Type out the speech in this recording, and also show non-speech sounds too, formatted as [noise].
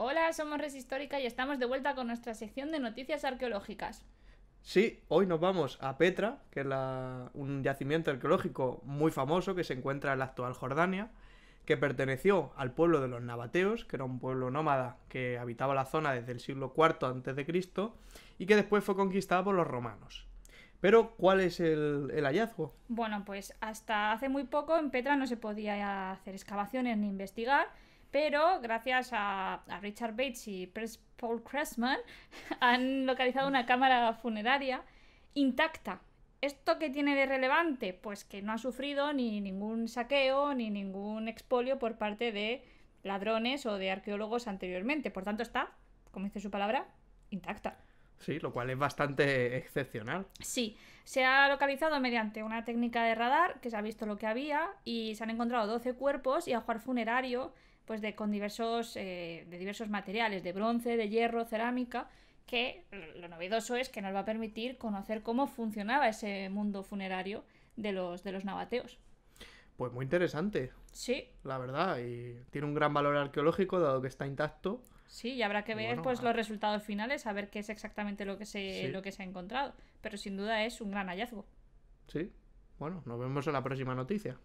Hola, somos Res Histórica y estamos de vuelta con nuestra sección de noticias arqueológicas. Sí, hoy nos vamos a Petra, que es un yacimiento arqueológico muy famoso que se encuentra en la actual Jordania, que perteneció al pueblo de los Nabateos, que era un pueblo nómada que habitaba la zona desde el siglo IV a.C. y que después fue conquistada por los romanos. Pero, ¿cuál es el, hallazgo? Bueno, pues hasta hace muy poco en Petra no se podía hacer excavaciones ni investigar, pero gracias a, Richard Bates y Paul Cressman, [laughs] han localizado una cámara funeraria intacta. ¿Esto qué tiene de relevante? Pues que no ha sufrido ni ningún saqueo ni ningún expolio por parte de ladrones o de arqueólogos anteriormente. Por tanto, está, como dice su palabra, intacta sí, lo cual es bastante excepcional. Sí, se ha localizado mediante una técnica de radar, que se ha visto lo que había, y se han encontrado 12 cuerpos y ajuar funerario, pues de, con diversos, eh, de diversos materiales, de bronce, de hierro, cerámica, que lo novedoso es que nos va a permitir conocer cómo funcionaba ese mundo funerario de los, de los nabateos. Pues muy interesante. Sí. La verdad, y tiene un gran valor arqueológico dado que está intacto. Sí, y habrá que ver pues los resultados finales, a ver qué es exactamente lo que se lo que se ha encontrado, pero sin duda es un gran hallazgo. Sí. Bueno, nos vemos en la próxima noticia.